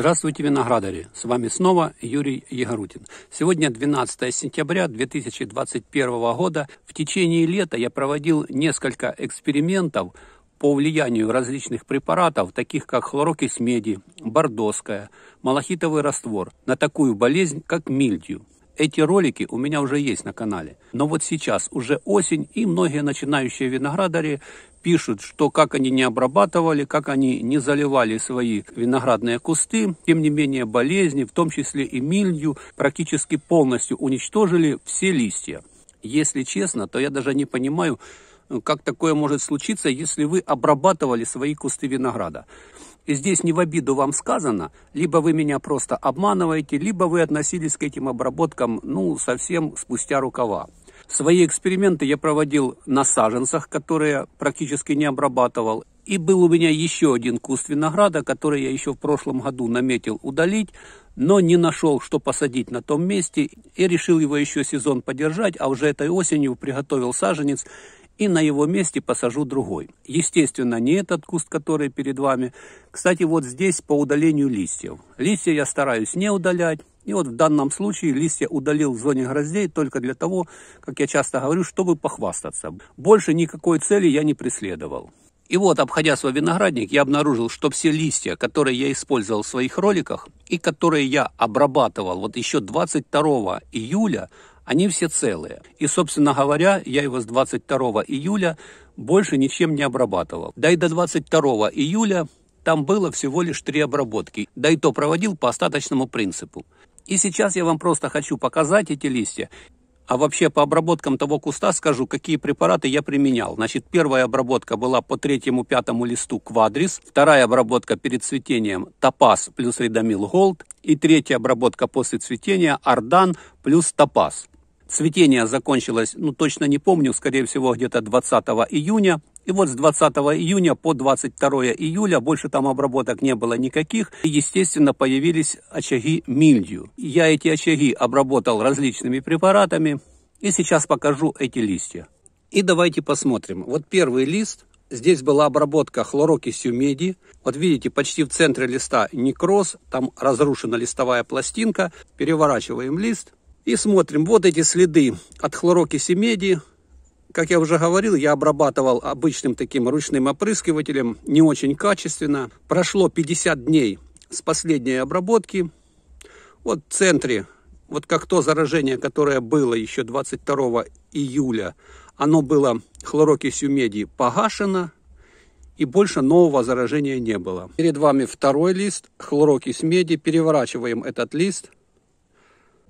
Здравствуйте, виноградари! С вами снова Юрий Егорутин. Сегодня 12 сентября 2021 года. В течение лета я проводил несколько экспериментов по влиянию различных препаратов, таких как хлорокись меди, бордоская, малахитовый раствор, на такую болезнь, как мильдью. Эти ролики у меня уже есть на канале. Но вот сейчас уже осень, и многие начинающие виноградари пишут, что как они не обрабатывали, как они не заливали свои виноградные кусты, тем не менее болезни, в том числе и мильдию, практически полностью уничтожили все листья. Если честно, то я даже не понимаю, как такое может случиться, если вы обрабатывали свои кусты винограда. И здесь не в обиду вам сказано, либо вы меня просто обманываете, либо вы относились к этим обработкам, ну, совсем спустя рукава. Свои эксперименты я проводил на саженцах, которые практически не обрабатывал. И был у меня еще один куст винограда, который я еще в прошлом году наметил удалить, но не нашел, что посадить на том месте, и решил его еще сезон подержать, а уже этой осенью приготовил саженец и на его месте посажу другой. Естественно, не этот куст, который перед вами. Кстати, вот здесь по удалению листьев. Листья я стараюсь не удалять, и вот в данном случае листья удалил в зоне гроздей только для того, как я часто говорю, чтобы похвастаться. Больше никакой цели я не преследовал. И вот, обходя свой виноградник, я обнаружил, что все листья, которые я использовал в своих роликах и которые я обрабатывал вот еще 22 июля, они все целые. И, собственно говоря, я его с 22 июля больше ничем не обрабатывал. Да и до 22 июля там было всего лишь три обработки, да и то проводил по остаточному принципу. И сейчас я вам просто хочу показать эти листья. А вообще по обработкам того куста скажу, какие препараты я применял. Значит, первая обработка была по третьему-пятому листу квадрис, вторая обработка перед цветением топаз плюс Редамил голд и третья обработка после цветения ардан плюс топаз. Цветение закончилось, ну точно не помню, скорее всего, где-то 20 июня. И вот с 20 июня по 22 июля больше там обработок не было никаких. И, естественно, появились очаги мильдью. Я эти очаги обработал различными препаратами. И сейчас покажу эти листья. И давайте посмотрим. Вот первый лист. Здесь была обработка хлорокисью меди. Вот видите, почти в центре листа некроз. Там разрушена листовая пластинка. Переворачиваем лист. И смотрим, вот эти следы от хлорокиси Как я уже говорил, я обрабатывал обычным таким ручным опрыскивателем, не очень качественно. Прошло 50 дней с последней обработки. Вот в центре, вот как то заражение, которое было еще 22 июля, оно было хлорокисью меди погашено, и больше нового заражения не было. Перед вами второй лист, хлорокись меди. Переворачиваем этот лист –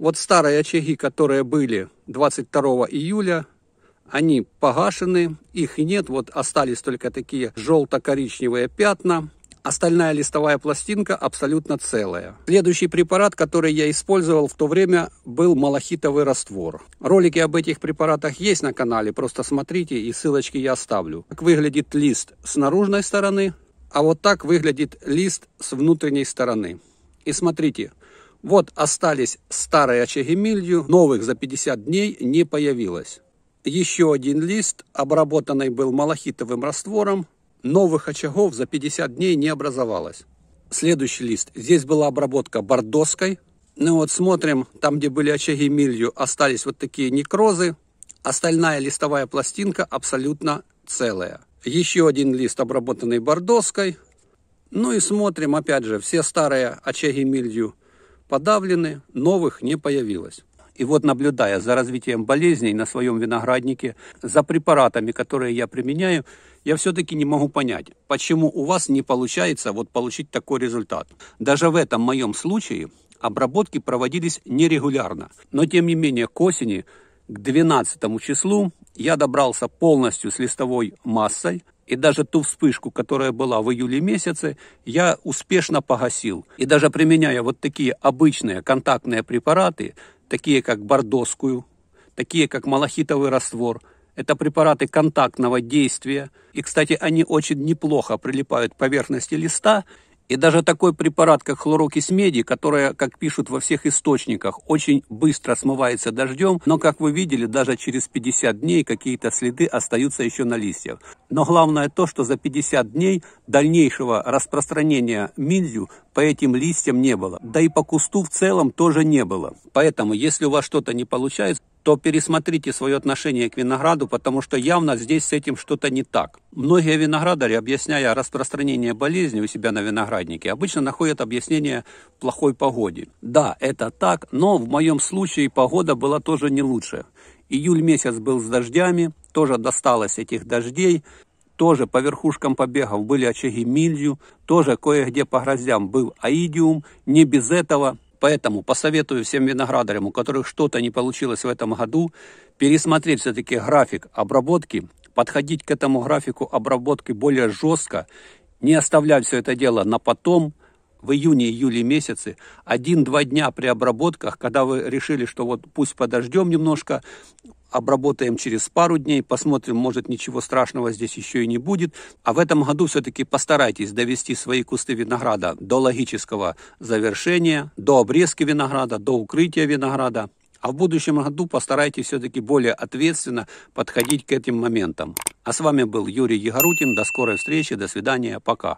вот старые очаги, которые были 22 июля, они погашены, их нет, вот остались только такие желто-коричневые пятна. Остальная листовая пластинка абсолютно целая. Следующий препарат, который я использовал в то время, был малахитовый раствор. Ролики об этих препаратах есть на канале, просто смотрите и ссылочки я оставлю. Как выглядит лист с наружной стороны, а вот так выглядит лист с внутренней стороны. И смотрите, вот остались старые очаги милью, новых за 50 дней не появилось. Еще один лист, обработанный был малахитовым раствором, новых очагов за 50 дней не образовалось. Следующий лист. Здесь была обработка бордоской. Ну вот смотрим, там, где были очаги милью, остались вот такие некрозы. Остальная листовая пластинка абсолютно целая. Еще один лист, обработанный бордоской. Ну и смотрим, опять же, все старые очаги милью подавлены, новых не появилось. И вот наблюдая за развитием болезней на своем винограднике, за препаратами, которые я применяю, я все-таки не могу понять, почему у вас не получается вот получить такой результат. Даже в этом моем случае обработки проводились нерегулярно. Но тем не менее к осени, к 12 числу, я добрался полностью с листовой массой, и даже ту вспышку, которая была в июле месяце, я успешно погасил. И даже применяя вот такие обычные контактные препараты, такие как бордоскую, такие как малахитовый раствор, это препараты контактного действия. И, кстати, они очень неплохо прилипают к поверхности листа, и даже такой препарат, как хлорокись меди, которая, как пишут во всех источниках, очень быстро смывается дождем, но, как вы видели, даже через 50 дней какие-то следы остаются еще на листьях. Но главное то, что за 50 дней дальнейшего распространения минзю по этим листьям не было. Да и по кусту в целом тоже не было. Поэтому, если у вас что-то не получается, то пересмотрите свое отношение к винограду, потому что явно здесь с этим что-то не так. Многие виноградари, объясняя распространение болезни у себя на винограднике, обычно находят объяснение плохой погоде. Да, это так, но в моем случае погода была тоже не лучше. Июль месяц был с дождями, тоже досталось этих дождей, тоже по верхушкам побегов были очаги милью, тоже кое-где по гроздям был аидиум, не без этого – Поэтому посоветую всем виноградарям, у которых что-то не получилось в этом году, пересмотреть все-таки график обработки, подходить к этому графику обработки более жестко, не оставлять все это дело на потом, в июне-июле месяце, один-два дня при обработках, когда вы решили, что вот пусть подождем немножко, обработаем через пару дней, посмотрим, может ничего страшного здесь еще и не будет. А в этом году все-таки постарайтесь довести свои кусты винограда до логического завершения, до обрезки винограда, до укрытия винограда. А в будущем году постарайтесь все-таки более ответственно подходить к этим моментам. А с вами был Юрий Егорутин. До скорой встречи, до свидания, пока.